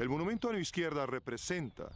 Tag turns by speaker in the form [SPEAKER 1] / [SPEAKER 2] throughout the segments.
[SPEAKER 1] El monumento a la izquierda representa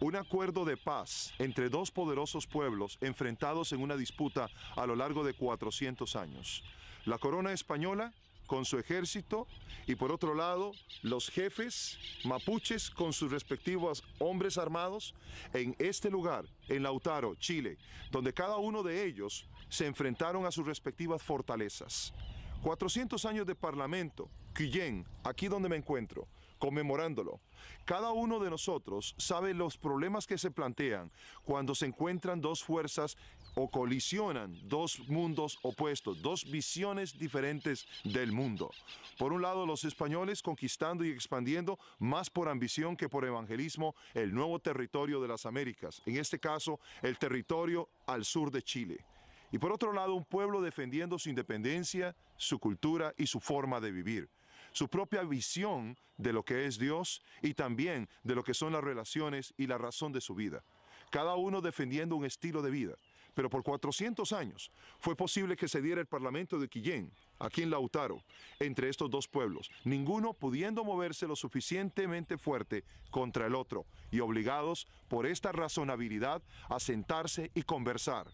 [SPEAKER 1] un acuerdo de paz entre dos poderosos pueblos enfrentados en una disputa a lo largo de 400 años. La corona española con su ejército y por otro lado los jefes mapuches con sus respectivos hombres armados en este lugar, en Lautaro, Chile, donde cada uno de ellos se enfrentaron a sus respectivas fortalezas. 400 años de parlamento, Quillén, aquí donde me encuentro, conmemorándolo. Cada uno de nosotros sabe los problemas que se plantean cuando se encuentran dos fuerzas o colisionan dos mundos opuestos, dos visiones diferentes del mundo. Por un lado, los españoles conquistando y expandiendo más por ambición que por evangelismo el nuevo territorio de las Américas, en este caso el territorio al sur de Chile. Y por otro lado, un pueblo defendiendo su independencia, su cultura y su forma de vivir su propia visión de lo que es Dios y también de lo que son las relaciones y la razón de su vida, cada uno defendiendo un estilo de vida. Pero por 400 años fue posible que se diera el Parlamento de Quillén, aquí en Lautaro, entre estos dos pueblos, ninguno pudiendo moverse lo suficientemente fuerte contra el otro y obligados por esta razonabilidad a sentarse y conversar.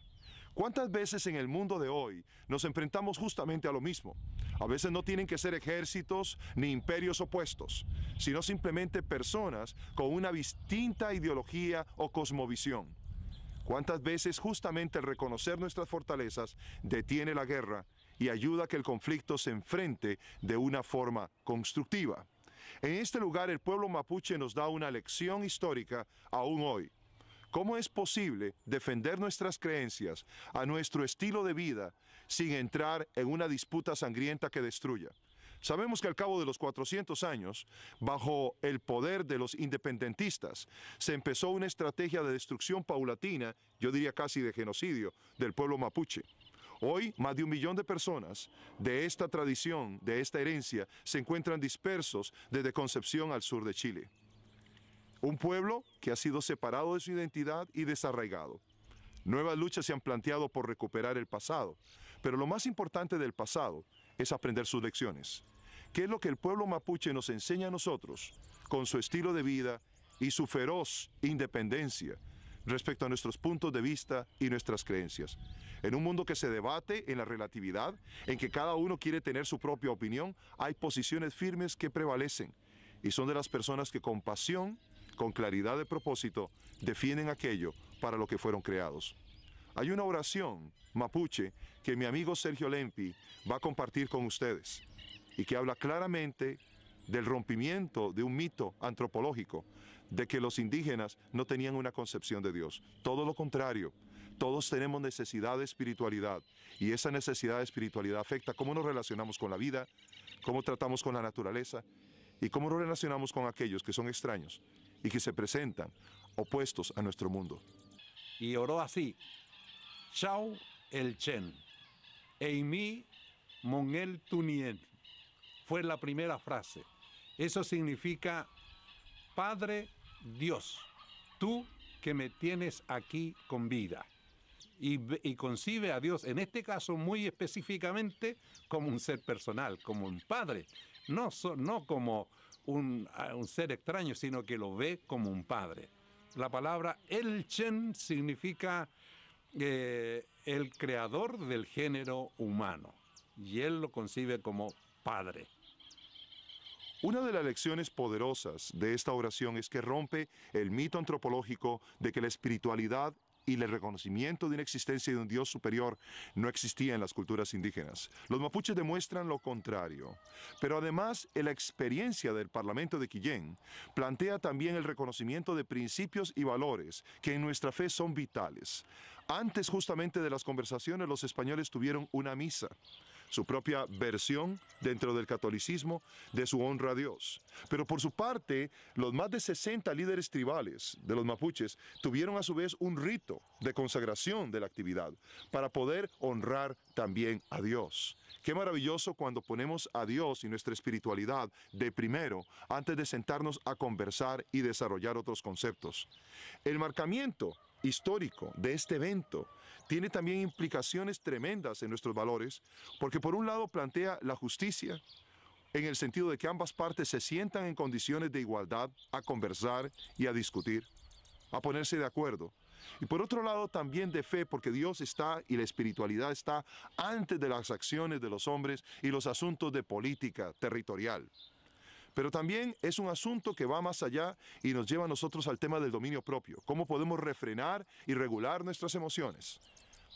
[SPEAKER 1] ¿Cuántas veces en el mundo de hoy nos enfrentamos justamente a lo mismo? A veces no tienen que ser ejércitos ni imperios opuestos, sino simplemente personas con una distinta ideología o cosmovisión. ¿Cuántas veces justamente el reconocer nuestras fortalezas detiene la guerra y ayuda a que el conflicto se enfrente de una forma constructiva? En este lugar el pueblo mapuche nos da una lección histórica aún hoy ¿Cómo es posible defender nuestras creencias a nuestro estilo de vida sin entrar en una disputa sangrienta que destruya? Sabemos que al cabo de los 400 años, bajo el poder de los independentistas, se empezó una estrategia de destrucción paulatina, yo diría casi de genocidio, del pueblo mapuche. Hoy, más de un millón de personas de esta tradición, de esta herencia, se encuentran dispersos desde Concepción al sur de Chile. Un pueblo que ha sido separado de su identidad y desarraigado. Nuevas luchas se han planteado por recuperar el pasado, pero lo más importante del pasado es aprender sus lecciones. ¿Qué es lo que el pueblo mapuche nos enseña a nosotros con su estilo de vida y su feroz independencia respecto a nuestros puntos de vista y nuestras creencias? En un mundo que se debate en la relatividad, en que cada uno quiere tener su propia opinión, hay posiciones firmes que prevalecen y son de las personas que con pasión con claridad de propósito, defienden aquello para lo que fueron creados. Hay una oración mapuche que mi amigo Sergio Lempi va a compartir con ustedes y que habla claramente del rompimiento de un mito antropológico, de que los indígenas no tenían una concepción de Dios. Todo lo contrario, todos tenemos necesidad de espiritualidad y esa necesidad de espiritualidad afecta cómo nos relacionamos con la vida, cómo tratamos con la naturaleza y cómo nos relacionamos con aquellos que son extraños, y que se presentan opuestos a nuestro mundo.
[SPEAKER 2] Y oró así, Chao el Chen, Eimi el Tunien, fue la primera frase. Eso significa, Padre Dios, tú que me tienes aquí con vida. Y, concibe a Dios, en este caso muy específicamente, como un ser personal, como un padre, no, no como un, ser extraño, sino que lo ve como un padre. La palabra Elchen significa eh, el creador del género humano y él lo concibe como padre.
[SPEAKER 1] Una de las lecciones poderosas de esta oración es que rompe el mito antropológico de que la espiritualidad y el reconocimiento de una existencia de un Dios superior no existía en las culturas indígenas. Los mapuches demuestran lo contrario, pero además la experiencia del Parlamento de Quillén plantea también el reconocimiento de principios y valores que en nuestra fe son vitales. Antes justamente de las conversaciones los españoles tuvieron una misa su propia versión dentro del catolicismo de su honra a Dios. Pero por su parte, los más de 60 líderes tribales de los mapuches tuvieron a su vez un rito de consagración de la actividad para poder honrar también a Dios. Qué maravilloso cuando ponemos a Dios y nuestra espiritualidad de primero antes de sentarnos a conversar y desarrollar otros conceptos. El marcamiento histórico de este evento tiene también implicaciones tremendas en nuestros valores, porque por un lado plantea la justicia, en el sentido de que ambas partes se sientan en condiciones de igualdad a conversar y a discutir, a ponerse de acuerdo. Y por otro lado también de fe, porque Dios está y la espiritualidad está antes de las acciones de los hombres y los asuntos de política territorial. Pero también es un asunto que va más allá y nos lleva a nosotros al tema del dominio propio. ¿Cómo podemos refrenar y regular nuestras emociones?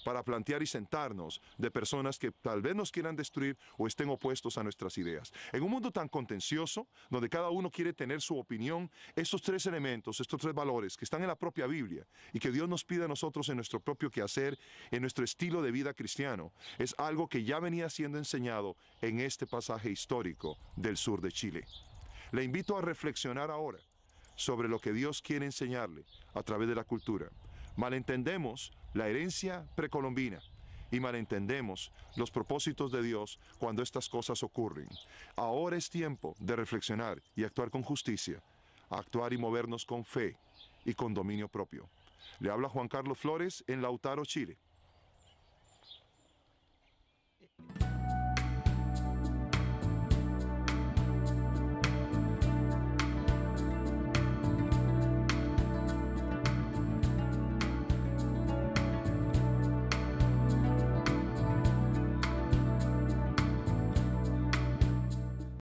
[SPEAKER 1] para plantear y sentarnos de personas que tal vez nos quieran destruir o estén opuestos a nuestras ideas. En un mundo tan contencioso, donde cada uno quiere tener su opinión, estos tres elementos, estos tres valores que están en la propia Biblia y que Dios nos pide a nosotros en nuestro propio quehacer, en nuestro estilo de vida cristiano, es algo que ya venía siendo enseñado en este pasaje histórico del sur de Chile. Le invito a reflexionar ahora sobre lo que Dios quiere enseñarle a través de la cultura malentendemos la herencia precolombina y malentendemos los propósitos de Dios cuando estas cosas ocurren. Ahora es tiempo de reflexionar y actuar con justicia, actuar y movernos con fe y con dominio propio. Le habla Juan Carlos Flores en Lautaro, Chile.